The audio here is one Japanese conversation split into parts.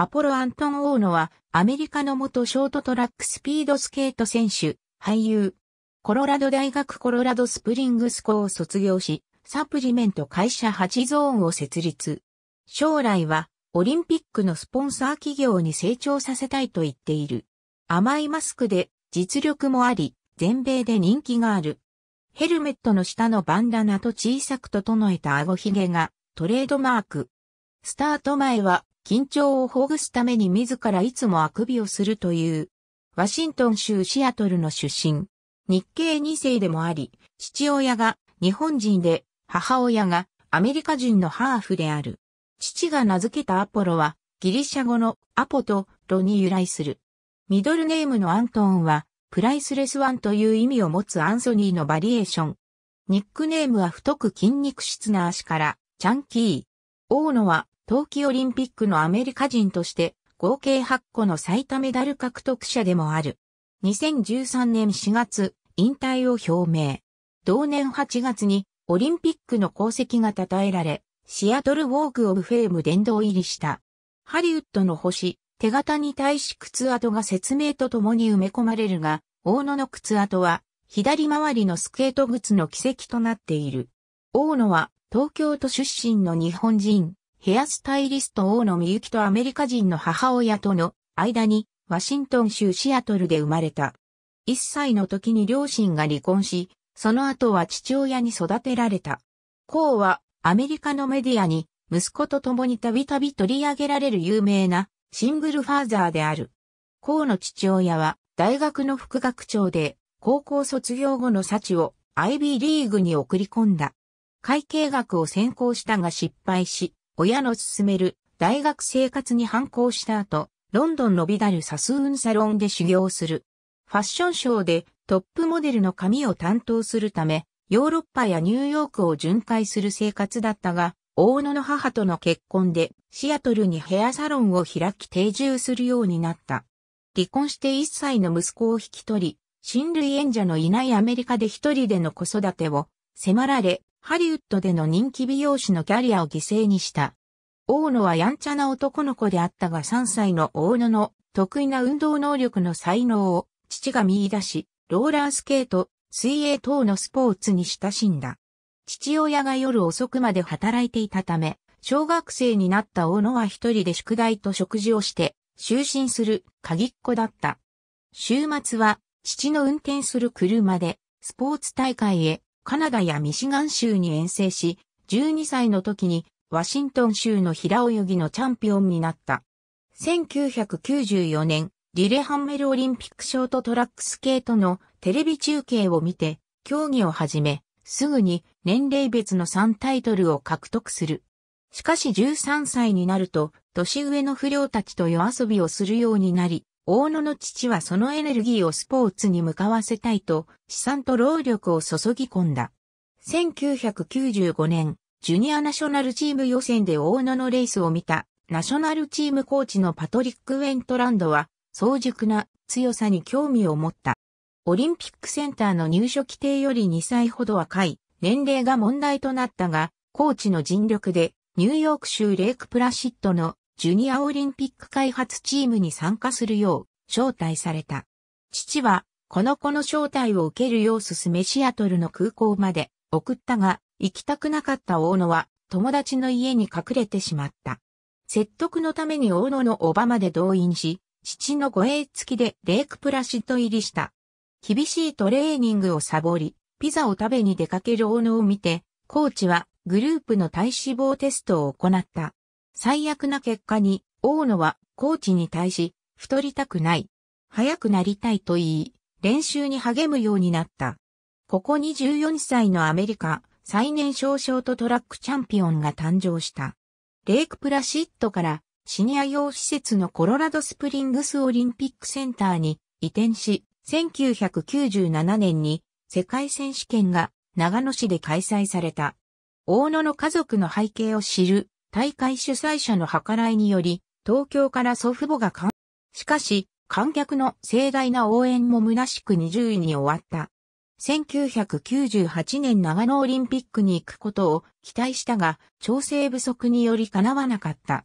アポロ・アントン・オーノは、アメリカの元ショートトラックスピードスケート選手、俳優。コロラド大学コロラドスプリングス校を卒業し、サプリメント会社8ゾーンを設立。将来は、オリンピックのスポンサー企業に成長させたいと言っている。甘いマスクで、実力もあり、全米で人気がある。ヘルメットの下のバンダナと小さく整えた顎ひげが、トレードマーク。スタート前は緊張をほぐすために自らいつもあくびをするという、ワシントン州シアトルの出身、日系2世でもあり、父親が日本人で、母親がアメリカ人のハーフである。父が名付けたアポロは、ギリシャ語のアポとロに由来する。ミドルネームのアントンは、プライスレスワンという意味を持つアンソニーのバリエーション。ニックネームは太く筋肉質な足から、チャンキー。は冬季オリンピックのアメリカ人として合計8個の最多メダル獲得者でもある。2013年4月、引退を表明。同年8月にオリンピックの功績が称えられ、シアトルウォークオブフェーム殿堂入りした。ハリウッドの星、手形に対し靴跡が説明とともに埋め込まれるが、大野の靴跡は左回りのスケート靴の軌跡となっている。大野は東京都出身の日本人。ヘアスタイリスト大野美幸とアメリカ人の母親との間にワシントン州シアトルで生まれた。1歳の時に両親が離婚し、その後は父親に育てられた。コウはアメリカのメディアに息子と共にたびたび取り上げられる有名なシングルファーザーである。コウの父親は大学の副学長で高校卒業後の幸を IB リーグに送り込んだ。会計学を専攻したが失敗し、親の勧める大学生活に反抗した後、ロンドンのビダル・サスーンサロンで修行する。ファッションショーでトップモデルの髪を担当するため、ヨーロッパやニューヨークを巡回する生活だったが、大野の母との結婚でシアトルにヘアサロンを開き定住するようになった。離婚して1歳の息子を引き取り、親類縁者のいないアメリカで一人での子育てを迫られ、ハリウッドでの人気美容師のキャリアを犠牲にした。大野はやんちゃな男の子であったが3歳の大野の得意な運動能力の才能を父が見出し、ローラースケート、水泳等のスポーツに親しんだ。父親が夜遅くまで働いていたため、小学生になった大野は一人で宿題と食事をして、就寝する鍵っ子だった。週末は父の運転する車でスポーツ大会へカナダやミシガン州に遠征し、12歳の時にワシントン州の平泳ぎのチャンピオンになった。1994年、リレハンメルオリンピックショートトラックスケートのテレビ中継を見て、競技を始め、すぐに年齢別の3タイトルを獲得する。しかし13歳になると、年上の不良たちと夜遊びをするようになり、大野の父はそのエネルギーをスポーツに向かわせたいと、資産と労力を注ぎ込んだ。1995年、ジュニアナショナルチーム予選で大野のレースを見た、ナショナルチームコーチのパトリック・ウェントランドは、早熟な強さに興味を持った。オリンピックセンターの入所規定より2歳ほど若い、年齢が問題となったが、コーチの尽力で、ニューヨーク州レイクプラシットのジュニアオリンピック開発チームに参加するよう招待された。父は、この子の招待を受けるよう勧めシアトルの空港まで送ったが、行きたくなかった大野は友達の家に隠れてしまった。説得のために大野のおばまで動員し、父の護衛付きでレイクプラシッド入りした。厳しいトレーニングをサボり、ピザを食べに出かける大野を見て、コーチはグループの体脂肪テストを行った。最悪な結果に、大野はコーチに対し、太りたくない。早くなりたいと言い、練習に励むようになった。ここ24歳のアメリカ、最年少ショートトラックチャンピオンが誕生した。レイクプラシッドからシニア用施設のコロラドスプリングスオリンピックセンターに移転し、1997年に世界選手権が長野市で開催された。大野の家族の背景を知る大会主催者の計らいにより、東京から祖父母が観、しかし、観客の盛大な応援も虚しく20位に終わった。1998年長野オリンピックに行くことを期待したが、調整不足により叶わなかった。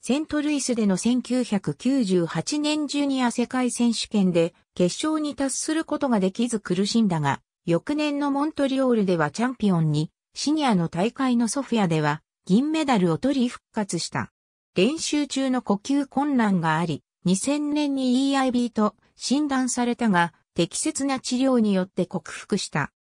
セントルイスでの1998年ジュニア世界選手権で決勝に達することができず苦しんだが、翌年のモントリオールではチャンピオンに、シニアの大会のソフィアでは銀メダルを取り復活した。練習中の呼吸困難があり、2000年に EIB と診断されたが、適切な治療によって克服した。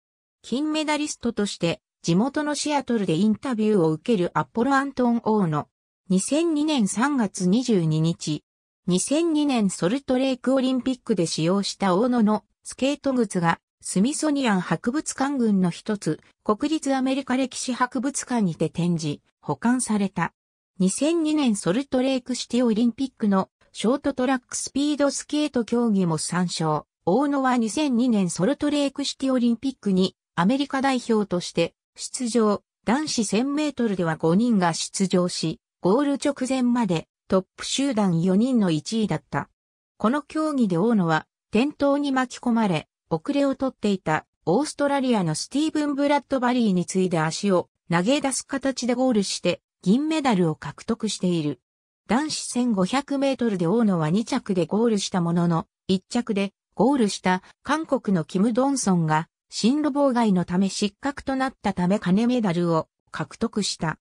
金メダリストとして、地元のシアトルでインタビューを受けるアポロ・アントン・ーノ。2002年3月22日、2002年ソルトレイクオリンピックで使用した大野のスケート靴がスミソニアン博物館群の一つ国立アメリカ歴史博物館にて展示、保管された。2002年ソルトレイクシティオリンピックのショートトラックスピードスケート競技も参照。大野は2002年ソルトレークシティオリンピックにアメリカ代表として出場、男子1000メートルでは5人が出場し、ゴール直前までトップ集団4人の1位だった。この競技で大野は転倒に巻き込まれ、遅れをとっていたオーストラリアのスティーブン・ブラッドバリーに次いで足を投げ出す形でゴールして銀メダルを獲得している。男子1500メートルで大野は2着でゴールしたものの、1着でゴールした韓国のキム・ドンソンが進路妨害のため失格となったため金メダルを獲得した。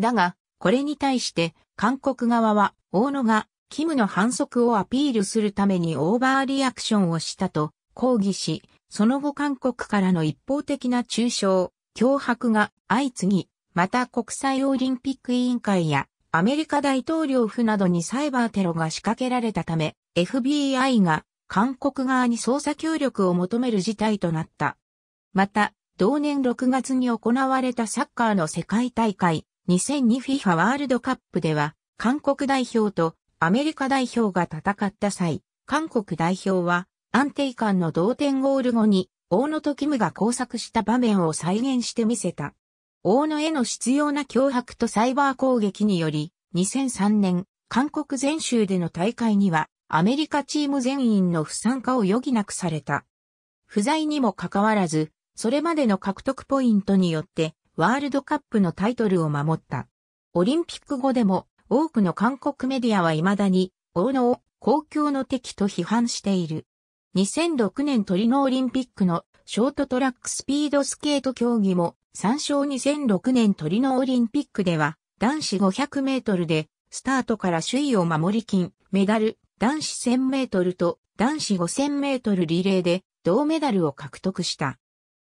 だが、これに対して韓国側は大野がキムの反則をアピールするためにオーバーリアクションをしたと抗議し、その後韓国からの一方的な中傷、脅迫が相次ぎ、また国際オリンピック委員会やアメリカ大統領府などにサイバーテロが仕掛けられたため、FBI が韓国側に捜査協力を求める事態となった。また、同年6月に行われたサッカーの世界大会 2002FIFA ワールドカップでは、韓国代表とアメリカ代表が戦った際、韓国代表は安定感の同点ゴール後に大野とキムが交錯した場面を再現してみせた。大野への必要な脅迫とサイバー攻撃により、2003年、韓国全州での大会には、アメリカチーム全員の不参加を余儀なくされた。不在にもかかわらず、それまでの獲得ポイントによってワールドカップのタイトルを守った。オリンピック後でも多くの韓国メディアは未だに大野を公共の敵と批判している。2006年トリノオリンピックのショートトラックスピードスケート競技も参照2006年トリノオリンピックでは男子500メートルでスタートから首位を守り金、メダル、男子1000メートルと男子5000メートルリレーで銅メダルを獲得した。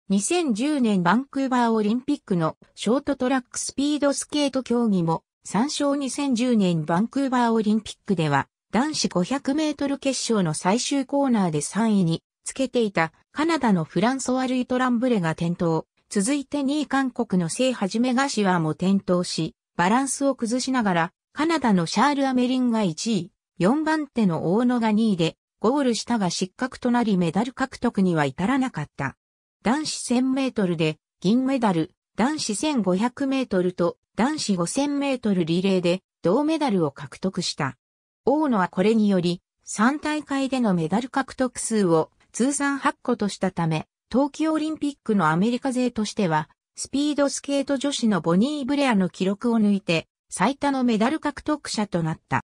2010年バンクーバーオリンピックのショートトラックスピードスケート競技も参照2010年バンクーバーオリンピックでは男子500メートル決勝の最終コーナーで3位につけていたカナダのフランソワルイトランブレが転倒。続いて2位韓国の聖はじめがしワも転倒し、バランスを崩しながらカナダのシャール・アメリンが1位。4番手の大野が2位で、ゴールしたが失格となりメダル獲得には至らなかった。男子1000メートルで銀メダル、男子1500メートルと男子5000メートルリレーで銅メダルを獲得した。大野はこれにより、3大会でのメダル獲得数を通算8個としたため、冬季オリンピックのアメリカ勢としては、スピードスケート女子のボニー・ブレアの記録を抜いて、最多のメダル獲得者となった。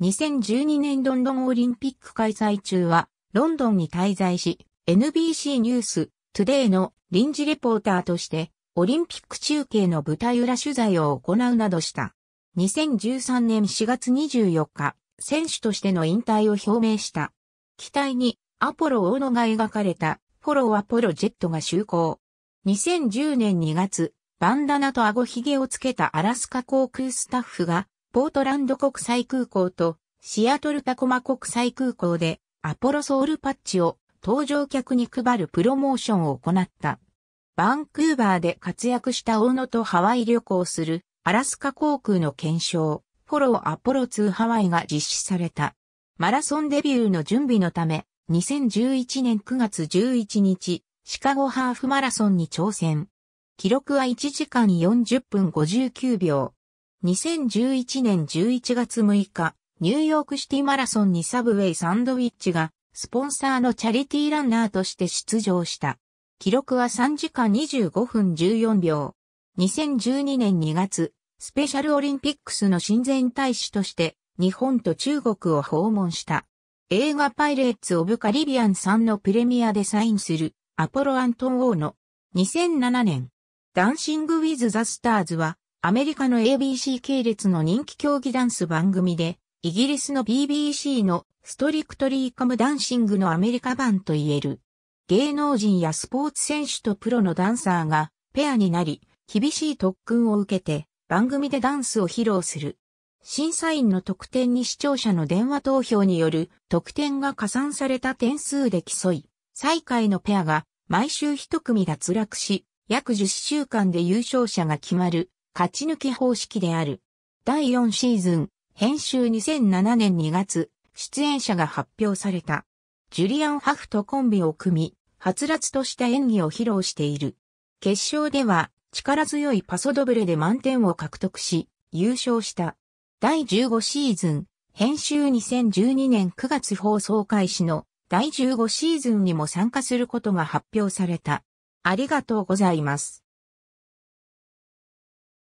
2012年ロンドンオリンピック開催中は、ロンドンに滞在し、NBC ニュース、トゥデイの臨時レポーターとして、オリンピック中継の舞台裏取材を行うなどした。2013年4月24日、選手としての引退を表明した。機体にアポロ大野が描かれたフォローアポロジェットが就航。2010年2月、バンダナと顎ひげをつけたアラスカ航空スタッフがポートランド国際空港とシアトルタコマ国際空港でアポロソウルパッチを搭乗客に配るプロモーションを行った。バンクーバーで活躍した大野とハワイ旅行するアラスカ航空の検証、フォローアポロ2ハワイが実施された。マラソンデビューの準備のため、2011年9月11日、シカゴハーフマラソンに挑戦。記録は1時間40分59秒。2011年11月6日、ニューヨークシティマラソンにサブウェイサンドウィッチが、スポンサーのチャリティーランナーとして出場した。記録は3時間25分14秒。2012年2月、スペシャルオリンピックスの親善大使として、日本と中国を訪問した。映画パイレーツ・オブ・カリビアンさんのプレミアでサインする、アポロ・アントン・オーの、2007年、ダンシング・ウィズ・ザ・スターズは、アメリカの ABC 系列の人気競技ダンス番組で、イギリスの BBC のストリクトリーカムダンシングのアメリカ版と言える。芸能人やスポーツ選手とプロのダンサーがペアになり、厳しい特訓を受けて番組でダンスを披露する。審査員の得点に視聴者の電話投票による得点が加算された点数で競い、最下位のペアが毎週一組脱落し、約10週間で優勝者が決まる勝ち抜き方式である。第4シーズン、編集2007年2月、出演者が発表された。ジュリアン・ハフとコンビを組み、はつらつとした演技を披露している。決勝では、力強いパソドブレで満点を獲得し、優勝した。第15シーズン、編集2012年9月放送開始の第15シーズンにも参加することが発表された。ありがとうございます。